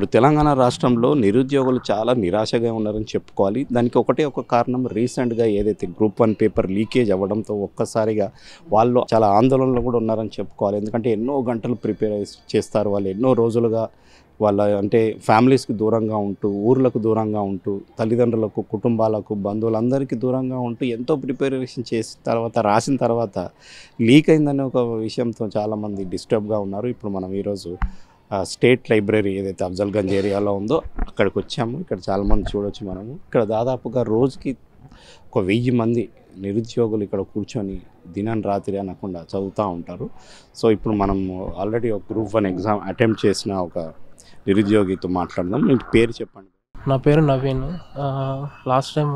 ఇప్పుడు తెలంగాణ రాష్ట్రంలో నిరుద్యోగులు చాలా నిరాశగా ఉన్నారని చెప్పుకోవాలి దానికి ఒకటే ఒక కారణం రీసెంట్గా ఏదైతే గ్రూప్ వన్ పేపర్ లీకేజ్ అవ్వడంతో ఒక్కసారిగా వాళ్ళు చాలా ఆందోళనలో కూడా ఉన్నారని చెప్పుకోవాలి ఎందుకంటే ఎన్నో గంటలు ప్రిపేర్ చేస్తారు వాళ్ళు ఎన్నో రోజులుగా వాళ్ళ అంటే ఫ్యామిలీస్కి దూరంగా ఉంటూ ఊర్లకు దూరంగా ఉంటూ తల్లిదండ్రులకు కుటుంబాలకు బంధువులందరికీ దూరంగా ఉంటూ ఎంతో ప్రిపరేషన్ చేసిన తర్వాత రాసిన తర్వాత లీక్ అయిందనే ఒక విషయంతో చాలామంది డిస్టర్బ్గా ఉన్నారు ఇప్పుడు మనం ఈరోజు స్టేట్ లైబ్రరీ ఏదైతే అఫ్జల్గంజ్ ఏరియాలో ఉందో అక్కడికి వచ్చాము ఇక్కడ చాలామంది చూడొచ్చు మనము ఇక్కడ దాదాపుగా రోజుకి ఒక వెయ్యి మంది నిరుద్యోగులు ఇక్కడ కూర్చొని దినం రాత్రి అనకుండా చదువుతూ ఉంటారు సో ఇప్పుడు మనం ఆల్రెడీ ఒక గ్రూప్ వన్ ఎగ్జామ్ అటెంప్ట్ చేసిన ఒక నిరుద్యోగితో మాట్లాడదాం మీ పేరు చెప్పండి నా పేరు Naveen last time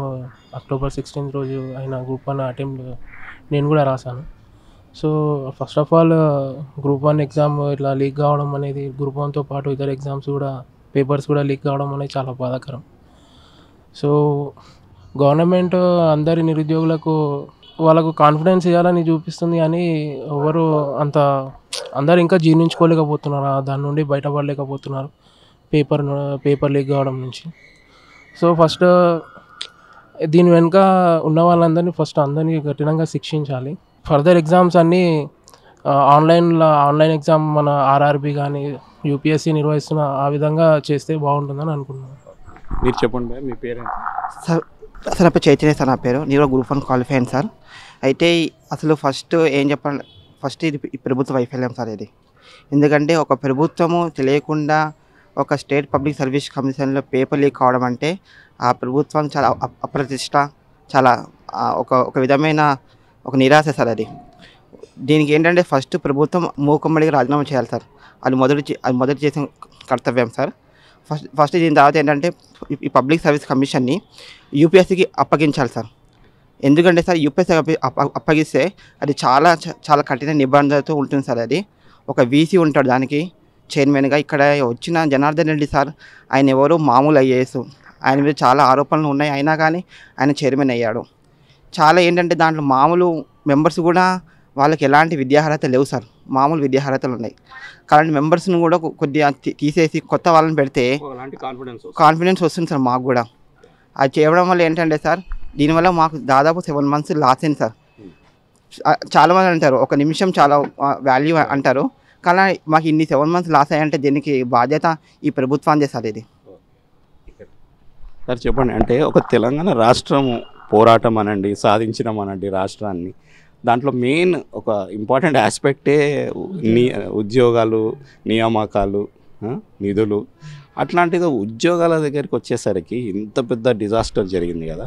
October sixteenth రోజు ఆయన గ్రూప్ వన్ అటెంప్ట్ నేను కూడా రాశాను so first of all group one exam ఇట్లా లీక్ కావడం అనేది గ్రూప్ వన్తో పాటు ఇతర ఎగ్జామ్స్ కూడా పేపర్స్ కూడా లీక్ కావడం అనేది చాలా బాధాకరం సో గవర్నమెంట్ అందరి నిరుద్యోగులకు వాళ్ళకు కాన్ఫిడెన్స్ ఇవ్వాలని చూపిస్తుంది అని ఎవరు అంత అందరు ఇంకా జీర్ణించుకోలేకపోతున్నారు దాని నుండి బయటపడలేకపోతున్నారు పేపర్ పేపర్ లీక్ కావడం నుంచి సో ఫస్ట్ దీని వెనుక ఉన్న వాళ్ళందరినీ ఫస్ట్ అందరినీ కఠినంగా శిక్షించాలి ఫర్దర్ ఎగ్జామ్స్ అన్నీ ఆన్లైన్లో ఆన్లైన్ ఎగ్జామ్ మన ఆర్ఆర్బి కానీ యూపీఎస్సి నిర్వహిస్తున్న ఆ విధంగా చేస్తే బాగుంటుందని అనుకుంటున్నాను మీరు చెప్పండి మీ పేరు సార్ సార్ అప్పుడు చైతన్య సార్ నా పేరు నేను గ్రూప్ వన్ క్వాలిఫై అయ్యాను సార్ అయితే అసలు ఫస్ట్ ఏం చెప్పాలి ఫస్ట్ ఇది ప్రభుత్వ వైఫల్యం సార్ ఇది ఎందుకంటే ఒక ప్రభుత్వము తెలియకుండా ఒక స్టేట్ పబ్లిక్ సర్వీస్ కమిషన్లో పేపర్ లీక్ కావడం అంటే ఆ ప్రభుత్వం చాలా అప్రతిష్ట చాలా ఒక ఒక విధమైన ఒక నిరాశ సార్ అది దీనికి ఏంటంటే ఫస్ట్ ప్రభుత్వం మూకమ్మడికి రాజీనామా చేయాలి సార్ అది మొదటి అది మొదటి చేసిన కర్తవ్యం సార్ ఫస్ట్ ఫస్ట్ దీని తర్వాత ఏంటంటే ఈ పబ్లిక్ సర్వీస్ కమిషన్ని యూపీఎస్సీకి అప్పగించాలి సార్ ఎందుకంటే సార్ యూపీఎస్సీ అప్పగిస్తే అది చాలా చాలా కఠిన నిబంధనలతో ఉంటుంది సార్ అది ఒక వీసీ ఉంటాడు దానికి చైర్మన్గా ఇక్కడ వచ్చిన జనార్దన్ రెడ్డి సార్ ఆయన ఎవరు మామూలు అయ్యేసు ఆయన మీద చాలా ఆరోపణలు ఉన్నాయి అయినా కానీ ఆయన చైర్మన్ అయ్యాడు చాలా ఏంటంటే దాంట్లో మామూలు మెంబర్స్ కూడా వాళ్ళకి ఎలాంటి విద్యార్హత లేవు సార్ మామూలు విద్యార్హతలు ఉన్నాయి కరెంట్ మెంబర్స్ని కూడా కొద్దిగా తీసేసి కొత్త వాళ్ళని పెడితే కాన్ఫిడెన్స్ వస్తుంది సార్ మాకు కూడా అది చేయడం వల్ల ఏంటంటే సార్ దీనివల్ల మాకు దాదాపు సెవెన్ మంత్స్ లాస్ అయింది సార్ చాలామంది అంటారు ఒక నిమిషం చాలా వాల్యూ అంటారు కానీ మాకు ఇన్ని సెవెన్ మంత్స్ లాస్ అయ్యాయంటే దీనికి బాధ్యత ఈ ప్రభుత్వాన్ని చేస్తారు ఇది సార్ చెప్పండి అంటే ఒక తెలంగాణ రాష్ట్రము పోరాటం అనండి సాధించడం అనండి రాష్ట్రాన్ని దాంట్లో మెయిన్ ఒక ఇంపార్టెంట్ ఆస్పెక్టే నీ ఉద్యోగాలు నియామకాలు నిధులు అట్లాంటిది ఉద్యోగాల దగ్గరికి వచ్చేసరికి ఇంత పెద్ద డిజాస్టర్ జరిగింది కదా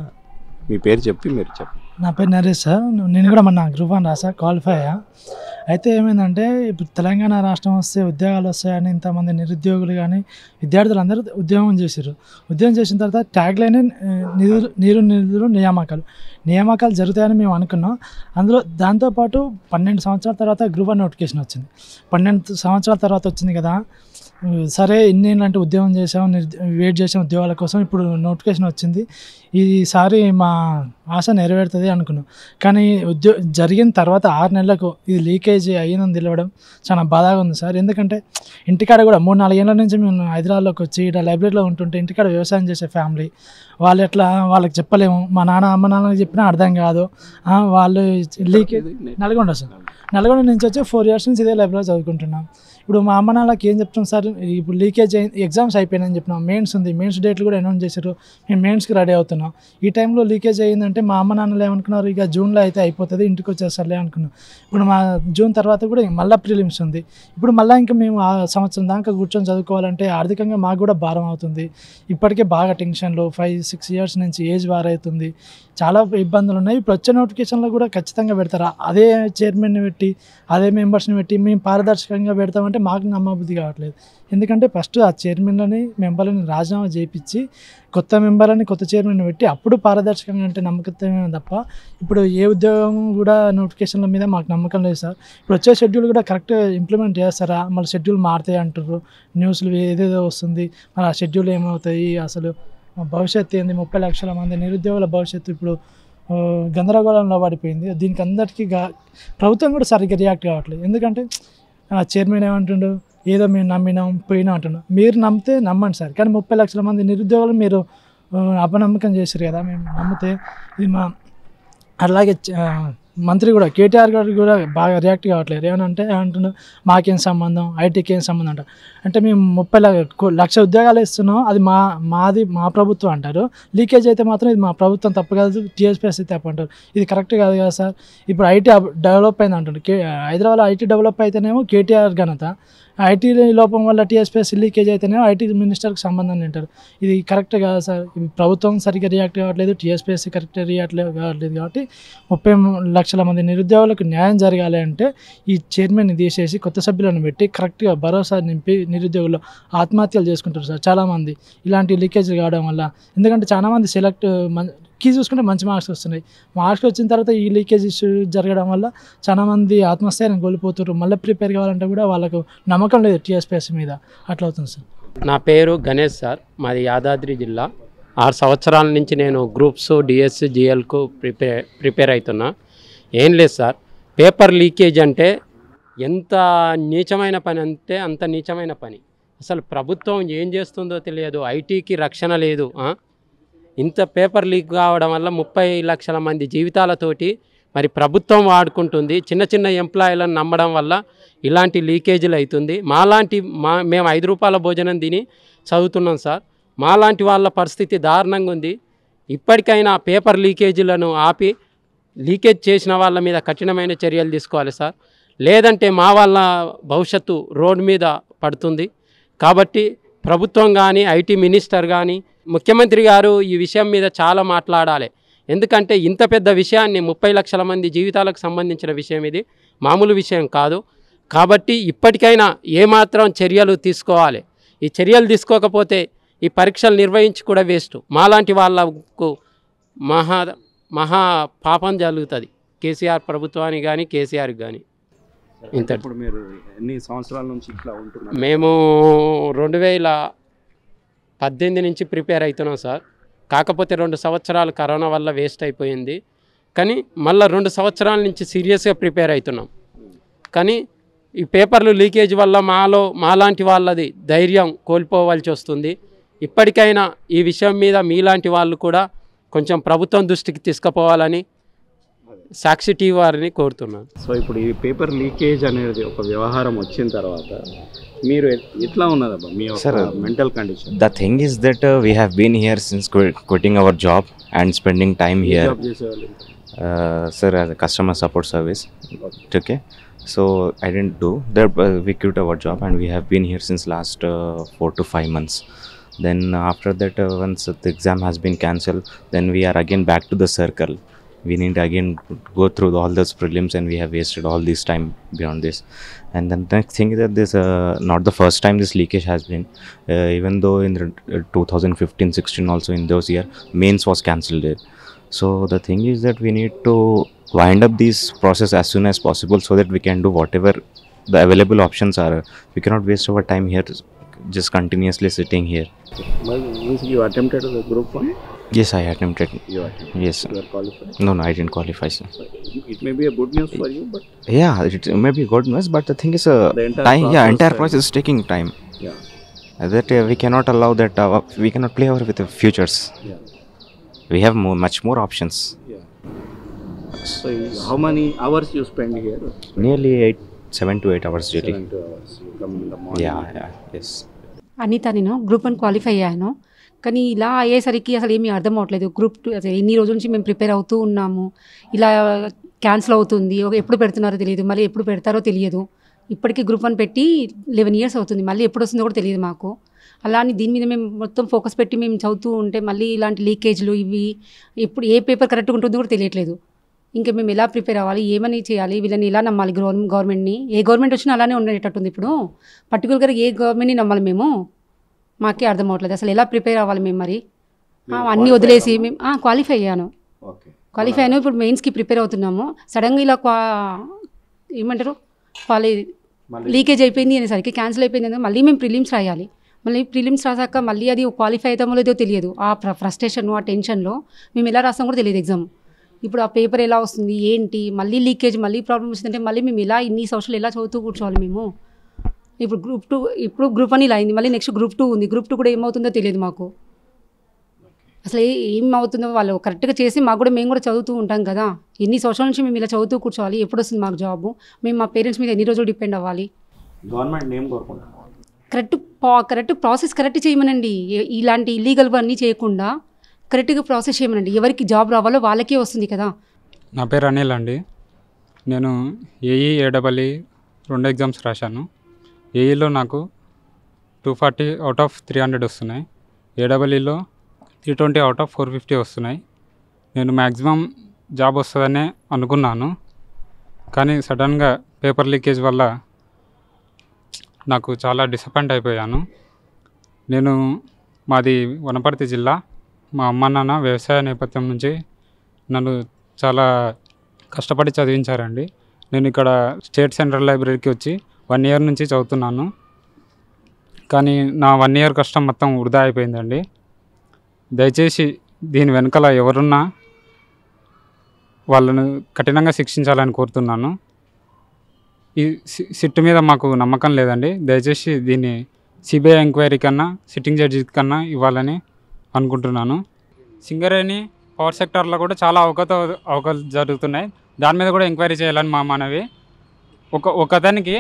మీ పేరు చెప్పి మీరు చెప్పి నా పేరు నరేష్ సార్ నేను కూడా మన గ్రూప్ అని రాసా క్వాలిఫై అయ్యా అయితే ఏమైందంటే ఇప్పుడు తెలంగాణ రాష్ట్రం వస్తే ఉద్యోగాలు వస్తాయని ఇంతమంది నిరుద్యోగులు కానీ విద్యార్థులు అందరూ ఉద్యోగం చేశారు ఉద్యోగం చేసిన తర్వాత ట్యాగ్లైనే నిధులు నీరు నిధులు నియామకాలు నియామకాలు జరుగుతాయని మేము అనుకున్నాం అందులో దాంతోపాటు పన్నెండు సంవత్సరాల తర్వాత గ్రూప్ నోటిఫికేషన్ వచ్చింది పన్నెండు సంవత్సరాల తర్వాత వచ్చింది కదా సరే ఇన్నేళ్ళంటే ఉద్యోగం చేసాం వెయిట్ చేసాం ఉద్యోగాల కోసం ఇప్పుడు నోటిఫికేషన్ వచ్చింది ఈసారి మా ఆశ నెరవేరుతుంది అనుకున్నాం కానీ ఉద్యో జరిగిన తర్వాత ఆరు నెలలకు ఇది లీకేజ్ అయ్యిందని తెలియడం చాలా బాధగా ఉంది సార్ ఎందుకంటే ఇంటికాడ కూడా మూడు ఏళ్ళ నుంచి మేము హైదరాబాద్లోకి వచ్చి ఇట్లా లైబ్రరీలో ఉంటుంటే ఇంటికాడ వ్యవసాయం చేసే ఫ్యామిలీ వాళ్ళు ఎట్లా వాళ్ళకి చెప్పలేము మా నాన్న అమ్మ నాన్నకి చెప్పినా అర్థం కాదు వాళ్ళు లీకేజ్ నల్గొండ సార్ నల్గొండ నుంచి వచ్చి ఫోర్ ఇయర్స్ నుంచి ఇదే లైబ్రరీలో చదువుకుంటున్నాం ఇప్పుడు మా అమ్మ నాన్నకి ఏం చెప్తాం సార్ ఇప్పుడు లీకేజ్ ఎగ్జామ్స్ అయిపోయినాయని చెప్పినాం మెయిన్స్ ఉంది మెయిన్స్ డేట్లు కూడా అనౌన్స్ చేశారు మేము మెయిన్స్కి రెడీ అవుతున్నాం చదువుతున్నాం ఈ టైంలో లీకేజ్ అయ్యిందంటే మా అమ్మ నాన్నలు ఏమనుకున్నారు ఇక జూన్లో అయితే అయిపోతుంది ఇంటికి వచ్చేసరిలే అనుకున్నాం ఇప్పుడు మా జూన్ తర్వాత కూడా మళ్ళీ ప్రిలిమ్స్ ఉంది ఇప్పుడు మళ్ళీ ఇంకా మేము ఆ సంవత్సరం దాకా కూర్చొని చదువుకోవాలంటే ఆర్థికంగా మాకు కూడా భారం అవుతుంది ఇప్పటికే బాగా టెన్షన్లో ఫైవ్ సిక్స్ ఇయర్స్ నుంచి ఏజ్ వారవుతుంది చాలా ఇబ్బందులు ఉన్నాయి ఇప్పుడు వచ్చే నోటిఫికేషన్లో కూడా ఖచ్చితంగా పెడతారు అదే చైర్మన్ని పెట్టి అదే మెంబర్స్ని పెట్టి మేము పారదర్శకంగా పెడతామంటే మాకు నమ్మబుద్ధి కావట్లేదు ఎందుకంటే ఫస్ట్ ఆ చైర్మన్లని మెంబర్లని రాజీనామా చేయించి కొత్త మెంబర్ని కొత్త చైర్మన్ పెట్టి అప్పుడు పారదర్శకంగా అంటే నమ్మకమే తప్ప ఇప్పుడు ఏ ఉద్యోగం కూడా నోటిఫికేషన్ల మీద మాకు నమ్మకం లేదు సార్ ఇప్పుడు వచ్చే షెడ్యూల్ కూడా కరెక్ట్ ఇంప్లిమెంట్ చేస్తారా మళ్ళీ షెడ్యూల్ మారుతాయి అంటారు న్యూస్లు ఏదేదో వస్తుంది మరి ఆ షెడ్యూల్ ఏమవుతాయి అసలు భవిష్యత్తు ఏంది ముప్పై లక్షల మంది నిరుద్యోగుల భవిష్యత్తు ఇప్పుడు గందరగోళంలో పడిపోయింది దీనికి అందరికీ ప్రభుత్వం కూడా సరిగ్గా రియాక్ట్ కావట్లేదు ఎందుకంటే చైర్మన్ ఏమంటుండో ఏదో మేము నమ్మినాం పోయినాం అంటున్నాం మీరు నమ్మితే నమ్మండి సార్ కానీ ముప్పై లక్షల మంది నిరుద్యోగులు మీరు అపనమ్మకం చేశారు కదా మేము నమ్మితే ఇది మా అలాగే మంత్రి కూడా కేటీఆర్ గారు కూడా బాగా రియాక్ట్ కావట్లేదు ఏమనంటే అంటున్నా మాకేం సంబంధం ఐటీకి ఏం సంబంధం అంట అంటే మేము ముప్పై లక్ష ఉద్యోగాలు ఇస్తున్నాం అది మా మాది మా ప్రభుత్వం అంటారు లీకేజ్ అయితే మాత్రం ఇది మా ప్రభుత్వం తప్పు కాదు టీఎస్పీఎస్ అయితే అంటారు ఇది కరెక్ట్ కాదు కదా సార్ ఇప్పుడు ఐటీ డెవలప్ అయింది అంటుండ్రు హైదరాబాద్ ఐటీ డెవలప్ అయితేనేమో కేటీఆర్ ఘనత ఐటీ లోపం వల్ల టీఎస్పీఎస్ లీకేజ్ అయితేనే ఐటీ మినిస్టర్కి సంబంధం తింటారు ఇది కరెక్ట్ కాదు సార్ ప్రభుత్వం సరిగ్గా రియాక్ట్ కావట్లేదు టీఎస్పీఎస్సీ కరెక్ట్ రియాక్ట్ కావట్లేదు కాబట్టి ముప్పై లక్షల మంది నిరుద్యోగులకు న్యాయం జరగాలి అంటే ఈ చైర్మన్ని తీసేసి కొత్త సభ్యులను పెట్టి కరెక్ట్గా భరోసా నింపి నిరుద్యోగులు ఆత్మహత్యలు చేసుకుంటారు సార్ చాలామంది ఇలాంటి లీకేజ్లు కావడం వల్ల ఎందుకంటే చాలామంది సెలెక్ట్ కి చూసుకుంటే మంచి మార్క్స్ వస్తున్నాయి మార్క్స్ వచ్చిన తర్వాత ఈ లీకేజ్ ఇష్యూ జరగడం వల్ల చాలామంది ఆత్మస్థైర్యం కోల్పోతున్నారు మళ్ళీ ప్రిపేర్ కావాలంటే కూడా వాళ్ళకు నమ్మకం లేదు టీఎస్పీఎస్ మీద అట్లా అవుతుంది సార్ నా పేరు గణేష్ సార్ మాది యాదాద్రి జిల్లా ఆరు సంవత్సరాల నుంచి నేను గ్రూప్స్ డిఎస్ జిఎల్కు ప్రిపేర్ ప్రిపేర్ అవుతున్నా ఏం లేదు సార్ పేపర్ లీకేజ్ అంటే ఎంత నీచమైన పని అంటే అంత నీచమైన పని అసలు ప్రభుత్వం ఏం చేస్తుందో తెలియదు ఐటీకి రక్షణ లేదు ఇంత పేపర్ లీక్ కావడం వల్ల ముప్పై లక్షల మంది జీవితాలతోటి మరి ప్రభుత్వం వాడుకుంటుంది చిన్న చిన్న ఎంప్లాయీలను నమ్మడం వల్ల ఇలాంటి లీకేజీలు అవుతుంది మాలాంటి మా మేము ఐదు రూపాయల భోజనం తిని చదువుతున్నాం సార్ మాలాంటి వాళ్ళ పరిస్థితి దారుణంగా ఉంది ఇప్పటికైనా పేపర్ లీకేజీలను ఆపి లీకేజ్ చేసిన వాళ్ళ మీద కఠినమైన చర్యలు తీసుకోవాలి సార్ లేదంటే మా వాళ్ళ భవిష్యత్తు రోడ్డు మీద పడుతుంది కాబట్టి ప్రభుత్వం కానీ ఐటీ మినిస్టర్ కానీ ముఖ్యమంత్రి గారు ఈ విషయం మీద చాలా మాట్లాడాలి ఎందుకంటే ఇంత పెద్ద విషయాన్ని ముప్పై లక్షల మంది జీవితాలకు సంబంధించిన విషయం ఇది మామూలు విషయం కాదు కాబట్టి ఇప్పటికైనా ఏమాత్రం చర్యలు తీసుకోవాలి ఈ చర్యలు తీసుకోకపోతే ఈ పరీక్షలు నిర్వహించి కూడా వేస్ట్ మాలాంటి వాళ్ళకు మహా మహా పాపం జరుగుతుంది కేసీఆర్ ప్రభుత్వానికి కానీ కేసీఆర్కి కానీ ఇంత మీరు ఎన్ని సంవత్సరాల నుంచి ఇట్లా ఉంటున్నాం మేము రెండు వేల పద్దెనిమిది నుంచి ప్రిపేర్ అవుతున్నాం సార్ కాకపోతే రెండు సంవత్సరాలు కరోనా వల్ల వేస్ట్ అయిపోయింది కానీ మళ్ళీ రెండు సంవత్సరాల నుంచి సీరియస్గా ప్రిపేర్ అవుతున్నాం కానీ ఈ పేపర్లు లీకేజ్ వల్ల మాలో మాలాంటి వాళ్ళది ధైర్యం కోల్పోవాల్సి వస్తుంది ఇప్పటికైనా ఈ విషయం మీద మీలాంటి వాళ్ళు కూడా కొంచెం ప్రభుత్వం దృష్టికి తీసుకుపోవాలని సాక్షిటీ వారిని కోరుతున్నాను సో ఇప్పుడు ఈ పేపర్ లీకేజ్ అనేది ఒక వ్యవహారం వచ్చిన తర్వాత మీరు ఎట్లా ఉన్నదబ్బా మీ mental condition the thing is that we have been here since quitting our job and spending time here sir అది customer support service okay so I didn't do that we quit our job and we have been here since last four to five months then after that uh, once the exam has been cancelled then we are again back to the circle we need again go through all those prelims and we have wasted all this time beyond this and then the next thing is that this uh, not the first time this leakage has been uh, even though in uh, 2015 16 also in those year mains was cancelled so the thing is that we need to wind up this process as soon as possible so that we can do whatever the available options are we cannot waste our time here just continuously sitting here well, you attempted the group one Yes, I attempted. You attempted. Yes. You are qualified. No, no, I didn't qualify, sir. it may be a good news for you, but yeah, it may be good news, but the thing is, uh, the entire time, yeah, entire process is taking time. Yeah. Uh, that uh, we cannot allow that uh, we cannot play over with the futures. Yeah. We have more, much more options. Yeah. So, how many hours you spend here? Nearly eight, seven to eight hours daily. Seven to hours. You come in the morning. Yeah, yeah, yes. Anita, you know, group one qualify, yeah, no. కానీ ఇలా అయ్యేసరికి అసలు ఏమీ అర్థం అవట్లేదు group two అసలు ఎన్ని రోజుల నుంచి మేము ప్రిపేర్ అవుతూ ఉన్నాము ఇలా క్యాన్సిల్ అవుతుంది ఎప్పుడు పెడుతున్నారో తెలియదు మళ్ళీ ఎప్పుడు పెడతారో తెలియదు ఇప్పటికీ గ్రూప్ వన్ పెట్టి లెవెన్ ఇయర్స్ అవుతుంది మళ్ళీ ఎప్పుడు వస్తుందో కూడా తెలియదు మాకు అలా అని దీని మీద మేము మొత్తం ఫోకస్ పెట్టి మేము చదువుతూ ఉంటే మళ్ళీ ఇలాంటి లీకేజ్లు ఇవి ఎప్పుడు ఏ పేపర్ కరెక్ట్గా ఉంటుందో కూడా తెలియట్లేదు ఇంకా మేము ఎలా ప్రిపేర్ అవ్వాలి ఏమని చేయాలి వీళ్ళని ఎలా నమ్మాలి గవర్నమెంట్ని ఏ గవర్నమెంట్ వచ్చినా అలానే ఉండేటట్టుంది ఇప్పుడు పర్టికులర్గా ఏ గవర్నమెంట్ని నమ్మాలి మేము మాకే అర్థం అవట్లేదు అసలు ఎలా ప్రిపేర్ అవ్వాలి మేము మరి అన్నీ వదిలేసి మేము క్వాలిఫై అయ్యాను క్వాలిఫై అయినా ఇప్పుడు మెయిన్స్కి ప్రిపేర్ అవుతున్నాము సడన్గా ఇలా క్వా ఏమంటారు క్వాలి లీకేజ్ అయిపోయింది అనేసరికి క్యాన్సిల్ అయిపోయింది మళ్ళీ మేము ప్రిలిమ్స్ రాయాలి మళ్ళీ ప్రిలిమ్స్ రాసాక మళ్ళీ అది క్వాలిఫై అవుతామో లేదో తెలియదు ఆ ఫ్రస్ట్రేషన్ ఆ టెన్షన్లో మేము ఎలా రాస్తాం కూడా తెలియదు ఎగ్జామ్ ఇప్పుడు ఆ పేపర్ ఎలా వస్తుంది ఏంటి మళ్ళీ లీకేజ్ మళ్ళీ ప్రాబ్లమ్ వస్తుందంటే మళ్ళీ మేము ఇలా ఇన్ని సంవత్సరాలు ఎలా చదువుతూ కూర్చోవాలి మేము ఇప్పుడు గ్రూప్ టూ ఇప్పుడు గ్రూప్ వన్ ఇలా అయింది మళ్ళీ నెక్స్ట్ గ్రూప్ టూ ఉంది గ్రూప్ టూ కూడా ఏమవుతుందో తెలియదు మాకు అసలు ఏం అవుతుందో వాళ్ళు కరెక్ట్గా చేసి మాకు కూడా మేము కూడా చదువుతూ ఉంటాం కదా ఎన్ని సంవత్సరాల నుంచి మేము ఇలా చదువుతూ కూర్చోవాలి ఎప్పుడు వస్తుంది మాకు జాబ్ మేము మా పేరెంట్స్ మీద ఎన్ని రోజులు డిపెండ్ అవ్వాలి government correct correct process correct చేయమనండి ఇలాంటి ఇల్లీగల్ అన్నీ చేయకుండా కరెక్ట్గా ప్రాసెస్ చేయమనండి ఎవరికి జాబ్ రావాలో వాళ్ళకే వస్తుంది కదా నా పేరు అనిల్ అండి నేను ఏఈ ఏడబల్ఈ e e, రెండు ఎగ్జామ్స్ రాశాను ఏఈలో నాకు two forty out of three hundred వస్తున్నాయి ఏడబల్ఈలో three twenty out of four fifty వస్తున్నాయి నేను మ్యాక్సిమం జాబ్ వస్తుందనే అనుకున్నాను కానీ సడన్గా పేపర్ లీకేజ్ వల్ల నాకు చాలా డిసప్పాయింట్ అయిపోయాను నేను మాది వనపర్తి జిల్లా మా అమ్మ నాన్న వ్యవసాయ నేపథ్యం నుంచి నన్ను చాలా కష్టపడి చదివించారండి నేను ఇక్కడ స్టేట్ సెంట్రల్ లైబ్రరీకి వచ్చి వన్ ఇయర్ నుంచి చదువుతున్నాను కానీ నా వన్ ఇయర్ కష్టం మొత్తం వృధా అయిపోయిందండి దయచేసి దీని వెనకాల ఎవరున్నా వాళ్ళను కఠినంగా శిక్షించాలని కోరుతున్నాను ఈ సిట్ మీద మాకు నమ్మకం లేదండి దయచేసి దీన్ని సిబిఐ ఎంక్వైరీ కన్నా సిట్టింగ్ జడ్జి కన్నా ఇవ్వాలని అనుకుంటున్నాను సింగరేణి పవర్ సెక్టార్లో కూడా చాలా అవకత అవకాశాలు జరుగుతున్నాయి దాని మీద కూడా ఎంక్వైరీ చేయాలని మా మనవి ఒక ఒకదానికి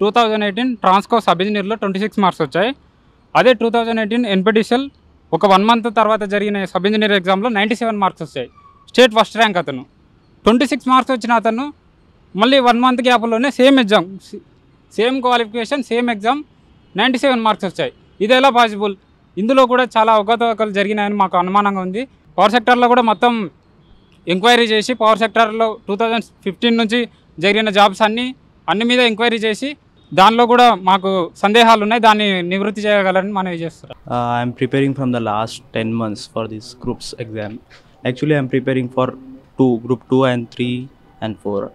two thousand eighteen Transco sub ఇంజనీర్లో ట్వంటీ సిక్స్ మార్క్స్ వచ్చాయి అదే టూ థౌజండ్ ఎయిటీన్ ఎన్పిటిషియల్ ఒక వన్ మంత్ తర్వాత జరిగిన సబ్ ఇంజనీర్ ఎగ్జామ్లో నైంటీ సెవెన్ మార్క్స్ వచ్చాయి స్టేట్ ఫస్ట్ ర్యాంక్ అతను ట్వంటీ సిక్స్ మార్క్స్ వచ్చిన అతను మళ్ళీ వన్ మంత్ గ్యాప్లోనే same exam same qualification same exam ninety seven marks వచ్చాయి ఇది ఎలా పాసిబుల్ ఇందులో కూడా చాలా అవకతవకలు జరిగినాయని మాకు అనుమానంగా ఉంది పవర్ సెక్టర్లో కూడా మొత్తం ఎంక్వైరీ చేసి పవర్ సెక్టర్లో టూ థౌజండ్ ఫిఫ్టీన్ నుంచి జరిగిన జాబ్స్ అన్నీ అన్ని మీద ఎంక్వైరీ చేసి దానిలో కూడా మాకు సందేహాలు ఉన్నాయి దాన్ని నివృత్తి చేయగలరని మనం చేస్తున్నాం I'm preparing from the last ten months for this groups exam actually I'm preparing for two group two and three and four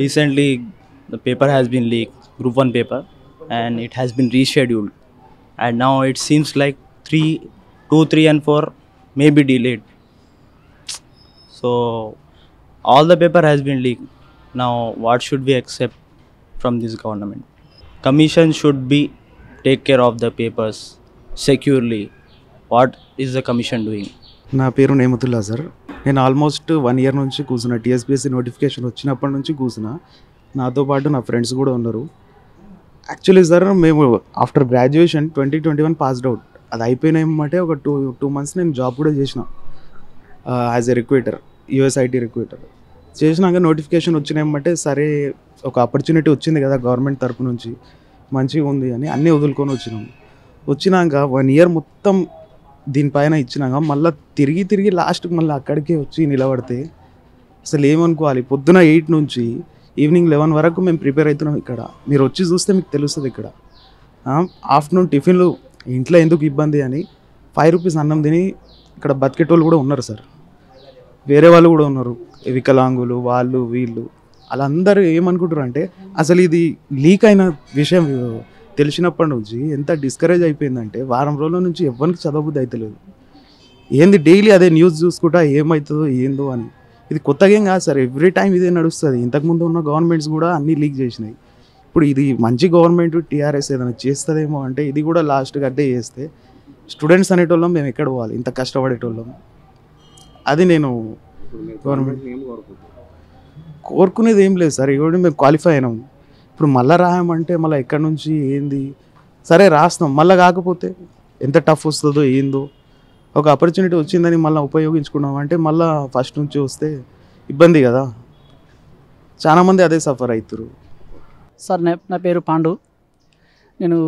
recently the paper has been leak group one paper and it has been rescheduled and now it seems like three two three and four may be delayed so all the paper has been leak Now, what should we accept from this government? Commission should be take care of the papers securely. What is the commission doing? నా పేరు Nematullah sir నేను almost one year నుంచి కూర్చున్నా TSPSC notification వచ్చినప్పటి నుంచి కూర్చున్నా నాతో పాటు నా ఫ్రెండ్స్ కూడా ఉన్నారు యాక్చువల్లీ సార్ మేము after graduation twenty twenty one passed out అది అయిపోయిన ఏమంటే ఒక టూ టూ మంత్స్ నేను జాబ్ కూడా చేసిన as a recruiter US IT recruiter చేసినాక నోటిఫికేషన్ వచ్చిన ఏమంటే సరే ఒక ఆపర్చునిటీ వచ్చింది కదా గవర్నమెంట్ తరపు నుంచి మంచిగా ఉంది అని అన్నీ వదులుకొని వచ్చినాము వచ్చినాక వన్ ఇయర్ మొత్తం దీనిపైన ఇచ్చినాక మళ్ళీ తిరిగి తిరిగి లాస్ట్కి మళ్ళీ అక్కడికే వచ్చి నిలబడితే అసలు ఏమనుకోవాలి పొద్దున ఎయిట్ నుంచి ఈవినింగ్ లెవెన్ వరకు మేము ప్రిపేర్ అవుతున్నాం ఇక్కడ మీరు వచ్చి చూస్తే మీకు తెలుస్తుంది ఇక్కడ ఆఫ్టర్నూన్ టిఫిన్లు ఇంట్లో ఎందుకు ఇబ్బంది అని ఫైవ్ రూపీస్ అన్నం తిని ఇక్కడ బతికేటోళ్ళు కూడా ఉన్నారు సార్ వేరే వాళ్ళు కూడా ఉన్నారు వికలాంగులు వాళ్ళు వీళ్ళు వాళ్ళందరూ ఏమనుకుంటారు అంటే అసలు ఇది లీక్ అయిన విషయం తెలిసినప్పటి నుంచి ఎంత డిస్కరేజ్ అయిపోయిందంటే వారం రోజుల నుంచి ఎవరికి చదవబుద్ధి అవుతలేదు ఏంది డైలీ అదే న్యూస్ చూసుకుంటా ఏమవుతుందో ఏందో అని ఇది కొత్తగా ఏం కాదు సార్ ఎవ్రీ టైం ఇదే నడుస్తుంది ఇంతకుముందు ఉన్న గవర్నమెంట్స్ కూడా అన్నీ లీక్ చేసినాయి ఇప్పుడు ఇది మంచి గవర్నమెంట్ టీఆర్ఎస్ ఏదైనా చేస్తుందేమో అంటే ఇది కూడా లాస్ట్గా అదే చేస్తే స్టూడెంట్స్ అనేటోళ్ళం మేము ఎక్కడ పోవాలి ఇంత కష్టపడేటోళ్ళం అది నేను గవర్నమెంట్ కోరుకునేది ఏం లేదు సార్ ఇవన్నీ మేము క్వాలిఫై అయినాం ఇప్పుడు మళ్ళీ రాయమంటే మళ్ళీ ఎక్కడి నుంచి ఏంది సరే రాస్తాం మళ్ళీ కాకపోతే ఎంత టఫ్ వస్తుందో ఏందో ఒక ఆపర్చునిటీ వచ్చిందని మళ్ళీ ఉపయోగించుకున్నాం అంటే మళ్ళీ ఫస్ట్ నుంచి వస్తే ఇబ్బంది కదా చాలామంది అదే సఫర్ అవుతారు సార్ నా పేరు పాండు నేను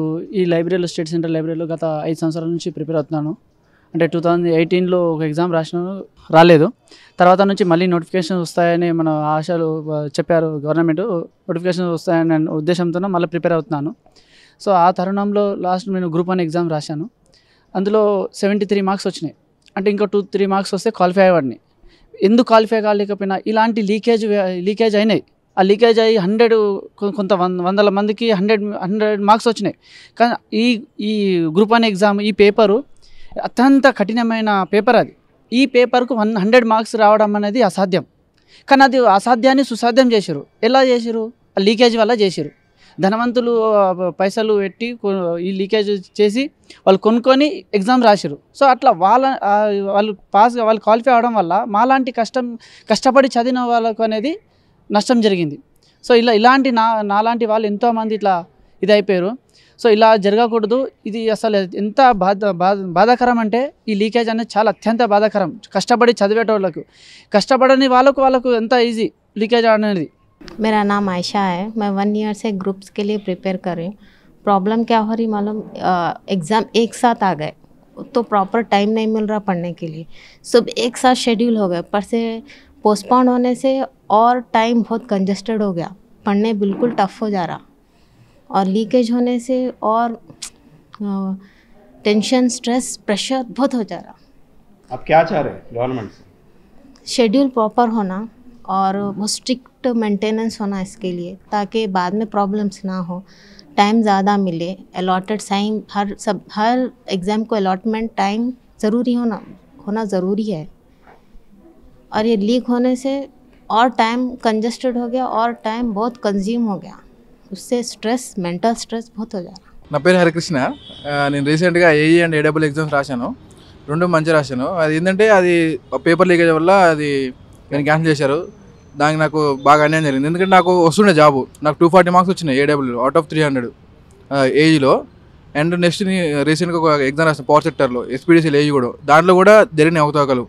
ఈ లైబ్రరీలో స్టేట్ సెంటర్ లైబ్రరీలో గత ఐదు సంవత్సరాల నుంచి ప్రిపేర్ అవుతున్నాను అంటే టూ థౌజండ్ ఎయిటీన్లో ఒక ఎగ్జామ్ రాసిన రాలేదు తర్వాత నుంచి మళ్ళీ నోటిఫికేషన్ వస్తాయని మన ఆశలు చెప్పారు గవర్నమెంట్ నోటిఫికేషన్ వస్తాయని ఉద్దేశంతో మళ్ళీ ప్రిపేర్ అవుతున్నాను సో ఆ తరుణంలో లాస్ట్ నేను గ్రూప్ వన్ ఎగ్జామ్ రాశాను అందులో సెవెంటీ త్రీ మార్క్స్ వచ్చినాయి అంటే ఇంకో టూ త్రీ మార్క్స్ వస్తే క్వాలిఫై అయ్యేవాడిని ఎందుకు క్వాలిఫై కాలేకపోయినా ఇలాంటి లీకేజ్ లీకేజ్ అయినాయి ఆ లీకేజ్ అయ్యి హండ్రెడ్ కొంత వందల మందికి హండ్రెడ్ హండ్రెడ్ మార్క్స్ వచ్చినాయి కానీ ఈ ఈ గ్రూప్ వన్ ఎగ్జామ్ ఈ పేపరు అత్యంత కఠినమైన పేపర్ అది ఈ పేపర్కు వన్ హండ్రెడ్ మార్క్స్ రావడం అనేది అసాధ్యం కానీ అది అసాధ్యాన్ని సుసాధ్యం చేశారు ఎలా చేశారు లీకేజ్ వల్ల చేశారు ధనవంతులు పైసలు పెట్టి ఈ లీకేజ్ చేసి వాళ్ళు కొనుక్కొని ఎగ్జామ్ రాశారు సో అట్లా వాళ్ళ వాళ్ళు పాస్ వాళ్ళు క్వాలిఫై అవడం వల్ల మాలాంటి కష్టం కష్టపడి చదివిన వాళ్ళకు అనేది నష్టం జరిగింది సో ఇలా ఇలాంటి నా నాలాంటి వాళ్ళు ఎంతోమంది ఇట్లా ఇది అయిపోయారు सो इला జరగకూడదు असल అసలు ఎంత बाधाक लीकेज चाल ఈ बाधाक कष्ट चवेट అత్యంత బాధాకరం కష్టపడి ईजी लीकेज मेरा नाम आयशा है मैं वन ईयर से ग्रुप्स के लिए प्रिपेयर कर रही हूँ प्रॉब्लम क्या हो रही मालूम एग्ज़ाम एक साथ आ गए तो प्रॉपर टाइम नहीं मिल रहा पढ़ने के लिए सब एक साथ शेड्यूल हो गए पर से पोस्टपोन होने से और टाइम बहुत कंजस्टेड हो गया पढ़ने बिल्कुल टफ हो जा रहा और लीकेज होने से और टेंशन स्ट्रेस प्रेशर बहुत हो जा रहा आप क्या चाह रहे हैं गवर्नमेंट से शेड्यूल प्रॉपर होना और बहुत स्ट्रिक्ट मेंटेनेंस होना इसके लिए ताकि बाद में प्रॉब्लम्स ना हो टाइम ज़्यादा मिले अलॉटेड टाइम हर सब हर एग्ज़ाम को अलॉटमेंट टाइम ज़रूरी होना होना ज़रूरी है और ये लीक होने से और टाइम कंजस्टेड हो गया और टाइम बहुत कंज्यूम हो गया उससे స్ట్రెస్ మెంటల్ స్ట్రెస్ बहुत నా పేరు హరికృష్ణ నేను రీసెంట్గా ఏఈ అండ్ ఏడబుల్ ఎగ్జామ్స్ రాశాను రెండు మంచి రాశాను అది ఏంటంటే అది పేపర్ లీకేజ్ వల్ల అది నేను క్యాన్సిల్ చేశారు దానికి నాకు బాగా అన్యాయం జరిగింది ఎందుకంటే నాకు వస్తుండే జాబు నాకు టూ ఫార్టీ మార్క్స్ వచ్చినాయి ఏడబ్ల్యూలో అవుట్ ఆఫ్ త్రీ హండ్రెడ్ ఏజీలో అండ్ నెక్స్ట్ రీసెంట్గా ఒక ఎగ్జామ్ రాసిన పవర్ సెక్టర్లో ఎస్పీడీసీ ఏజ్ కూడా దాంట్లో కూడా జరిగిన అవతవకలు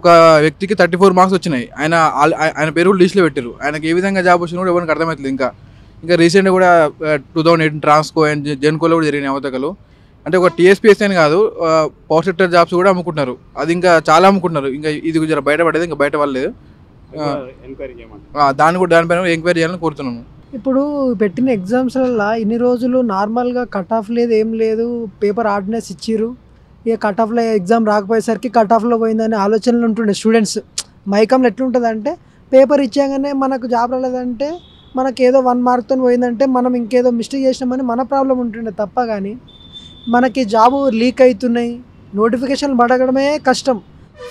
ఒక వ్యక్తికి థర్టీ ఫోర్ మార్క్స్ వచ్చినాయి ఆయన ఆయన పేరు లిస్టులో పెట్టారు ఆయనకి ఏ విధంగా జాబ్ వచ్చినా కూడా ఎవరికి అర్థమవుతుంది ఇంకా ఇంకా రీసెంట్గా కూడా two thousand eighteen Transco and జెన్కోలో కూడా జరిగిన అవతకలు అంటే ఒక టీఎస్పీఎస్ఏ అని కాదు పవర్ సెక్టర్ జాబ్స్ కూడా అమ్ముకుంటున్నారు అది ఇంకా చాలా అమ్ముకుంటున్నారు ఇంకా ఇది జర బయటపడేది ఇంకా బయట పడలేదు దాన్ని కూడా దానిపైన ఎంక్వైరీ చేయాలని కోరుతున్నాను ఇప్పుడు పెట్టిన ఎగ్జామ్స్లల్లా ఇన్ని రోజులు నార్మల్గా కట్ ఆఫ్ లేదు ఏం లేదు పేపర్ ఆర్డినెన్స్ ఇచ్చిర్రు ఇక కట్ ఆఫ్లో ఎగ్జామ్ రాకపోయేసరికి కట్ ఆఫ్లో పోయిందనే ఆలోచనలు ఉంటుండే స్టూడెంట్స్ మైకంలో ఎట్లుంటుందంటే పేపర్ ఇచ్చాగానే మనకు జాబ్ రాలేదంటే ఏదో వన్ మార్క్తో పోయిందంటే మనం ఇంకేదో మిస్టేక్ చేసినామని మన ప్రాబ్లం ఉంటుండే తప్ప కానీ మనకి జాబు లీక్ అవుతున్నాయి నోటిఫికేషన్లు పడగడమే కష్టం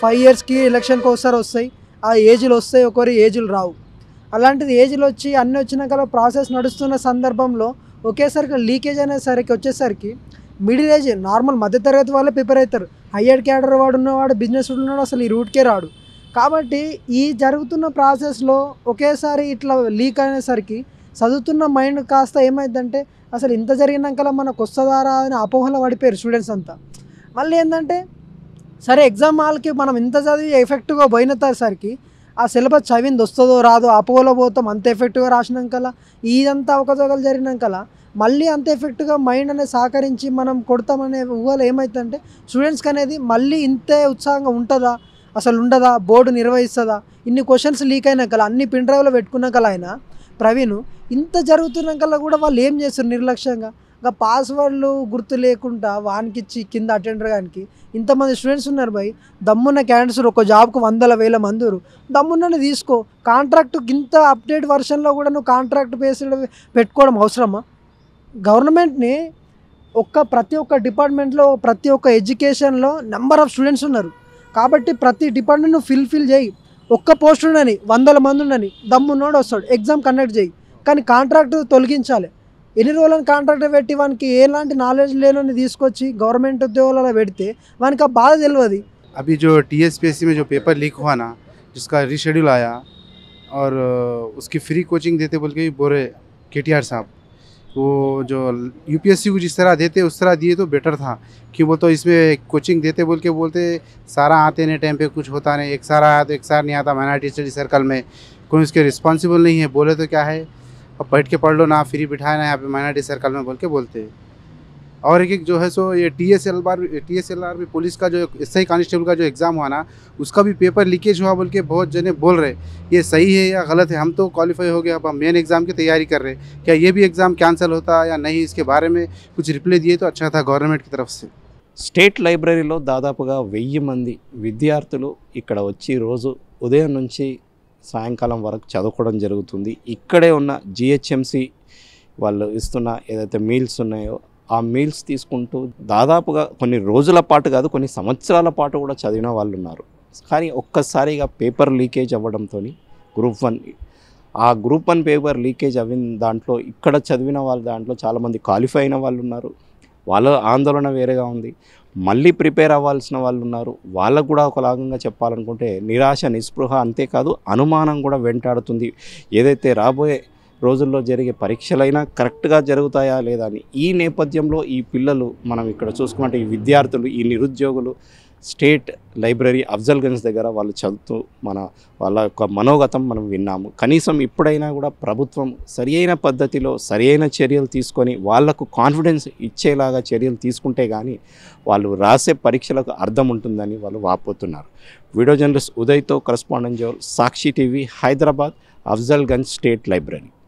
ఫైవ్ ఇయర్స్కి ఎలక్షన్కి ఒకసారి వస్తాయి ఆ ఏజ్లు వస్తాయి ఒకరి ఏజ్లు రావు అలాంటిది ఏజ్లు వచ్చి అన్నీ వచ్చినాక ప్రాసెస్ నడుస్తున్న సందర్భంలో ఒకేసారికి లీకేజ్ అనేసరికి వచ్చేసరికి మిడిల్ ఏజ్ నార్మల్ మధ్యతరగతి వాళ్ళే ప్రిపేర్ అవుతారు హయ్యర్ క్యాడర్ వాడు ఉన్నవాడు బిజినెస్ ఉన్నవాడు అసలు ఈ రూట్కే రాడు కాబట్టి ఈ జరుగుతున్న ప్రాసెస్లో ఒకేసారి ఇట్లా లీక్ అయినసరికి చదువుతున్న మైండ్ కాస్త ఏమైందంటే అసలు ఇంత జరిగినాకలా మనకు వస్తుందారా అని అపోహలు పడిపోయారు స్టూడెంట్స్ అంతా మళ్ళీ ఏంటంటే సరే ఎగ్జామ్ హాల్కి మనం ఇంత చదివి ఎఫెక్ట్గా పోయిన సరికి ఆ సిలబస్ చదివింది వస్తుందో రాదో అపోహలో పోతాం అంత ఎఫెక్ట్గా రాసినాకలా ఇదంతా ఒకజోగలు జరిగినాకలా మళ్ళీ అంత ఎఫెక్ట్గా మైండ్ అనేది సహకరించి మనం కొడతామనే ఊహలు ఏమవుతుందంటే స్టూడెంట్స్కి అనేది మళ్ళీ ఇంతే ఉత్సాహంగా ఉంటుందా అసలు ఉండదా బోర్డు నిర్వహిస్తుందా ఇన్ని క్వశ్చన్స్ లీక్ అయినాక అన్ని పిన్ డ్రైవ్లో కల ఆయన ప్రవీణ్ ఇంత జరుగుతున్నాకల్లా కూడా వాళ్ళు ఏం చేస్తారు నిర్లక్ష్యంగా ఇంకా పాస్వర్డ్లు గుర్తు లేకుండా వానికిచ్చి కింద అటెండర్ గానికి ఇంతమంది స్టూడెంట్స్ ఉన్నారు భయ్ దమ్మున్న క్యాండిడేట్స్ ఒక జాబ్కు వందల వేల మంది దమ్మున్నని తీసుకో కాంట్రాక్ట్ ఇంత అప్డేట్ వర్షన్లో కూడా నువ్వు కాంట్రాక్ట్ బేస్డ్ పెట్టుకోవడం అవసరమా గవర్నమెంట్ని ఒక్క ప్రతి ఒక్క డిపార్ట్మెంట్లో ప్రతి ఒక్క ఎడ్యుకేషన్లో నెంబర్ ఆఫ్ స్టూడెంట్స్ ఉన్నారు కాబట్టి ప్రతి డిపార్ట్మెంట్ నువ్వు ఫిల్ ఫిల్ చేయి ఒక్క పోస్ట్ ఉండని వందల మంది ఉండని దమ్మున్నోడు వస్తాడు ఎగ్జామ్ కండక్ట్ చేయి కానీ కాంట్రాక్ట్ తొలగించాలి ఎన్ని రోజులను కాంట్రాక్ట్ పెట్టి వానికి ఎలాంటి నాలెడ్జ్ లేనని తీసుకొచ్చి గవర్నమెంట్ ఉద్యోగాల పెడితే వానికి ఆ బాధ తెలియదు అవి జో टीएसपीएससी మే జో పేపర్ లీక్ हुआ జిస్కా రీషెడ్యూల్ ఆయా ఆర్ ఉస్కి ఫ్రీ కోచింగ్ దేతే देते బోరే కేటీఆర్ సాబ్ वो जो यू को जिस तरह देते उस तरह दिए तो बेटर था क्यों बोलते तो इसमें कोचिंग देते बोल के बोलते सारा आते नहीं टाइम पे कुछ होता नहीं एक सारा आया तो एक सार नहीं आता माइनॉरिटी स्टडी सर्कल में कोई उसके रिस्पॉन्सिबल नहीं है बोले तो क्या है अब बैठ के पढ़ लो ना फ्री बिठाए ना यहाँ पे माइनॉरिटी सर्कल में बोल के बोलते और एक एक जो है सो ये टी एस एल बार टी एस एल आर भी पुलिस का जो एस आई कांस्टेबल का जो एग्ज़ाम हुआ ना उसका भी पेपर लीकेज हुआ बोल के बहुत जने बोल रहे ये सही है या गलत है हम तो क्वालिफाई हो गए अब हम मेन एग्ज़ाम की तैयारी कर रहे हैं क्या ये भी एग्ज़ाम कैंसिल होता या नहीं इसके बारे में कुछ रिप्लाई दिए तो अच्छा था गवर्नमेंट की तरफ से स्टेट लाइब्ररी దాదాపుగా वे మంది విద్యార్థులు ఇక్కడ వచ్చి రోజు ఉదయం నుంచి సాయంకాలం వరకు చదువుకోవడం జరుగుతుంది ఇక్కడే ఉన్న జిహెచ్ఎంసి వాళ్ళు ఇస్తున్న ఏదైతే మీల్స్ ఉన్నాయో ఆ మీల్స్ తీసుకుంటూ దాదాపుగా కొన్ని రోజుల పాటు కాదు కొన్ని సంవత్సరాల పాటు కూడా చదివిన వాళ్ళు ఉన్నారు కానీ ఒక్కసారిగా పేపర్ లీకేజ్ అవ్వడంతో గ్రూప్ వన్ ఆ గ్రూప్ వన్ పేపర్ లీకేజ్ అయిన దాంట్లో ఇక్కడ చదివిన వాళ్ళ దాంట్లో చాలామంది క్వాలిఫై అయిన వాళ్ళు ఉన్నారు వాళ్ళ ఆందోళన వేరేగా ఉంది మళ్ళీ ప్రిపేర్ అవ్వాల్సిన వాళ్ళు ఉన్నారు వాళ్ళకు కూడా ఒక లాగంగా చెప్పాలనుకుంటే నిరాశ నిస్పృహ అంతేకాదు అనుమానం కూడా వెంటాడుతుంది ఏదైతే రాబోయే రోజుల్లో జరిగే పరీక్షలైనా కరెక్ట్గా జరుగుతాయా లేదా అని ఈ నేపథ్యంలో ఈ పిల్లలు మనం ఇక్కడ చూసుకున్నట్టు ఈ విద్యార్థులు ఈ నిరుద్యోగులు స్టేట్ లైబ్రరీ అఫ్జల్గంజ్ దగ్గర వాళ్ళు చదువుతూ మన వాళ్ళ యొక్క మనోగతం మనం విన్నాము కనీసం ఇప్పుడైనా కూడా ప్రభుత్వం సరియైన పద్ధతిలో సరియైన చర్యలు తీసుకొని వాళ్లకు కాన్ఫిడెన్స్ ఇచ్చేలాగా చర్యలు తీసుకుంటే కానీ వాళ్ళు రాసే పరీక్షలకు అర్థం ఉంటుందని వాళ్ళు వాపోతున్నారు వీడియో జర్నలిస్ట్ ఉదయ్తో కరస్పాండెంట్ జోల్ Sakshi TV Hyderabad Afzalgunj state library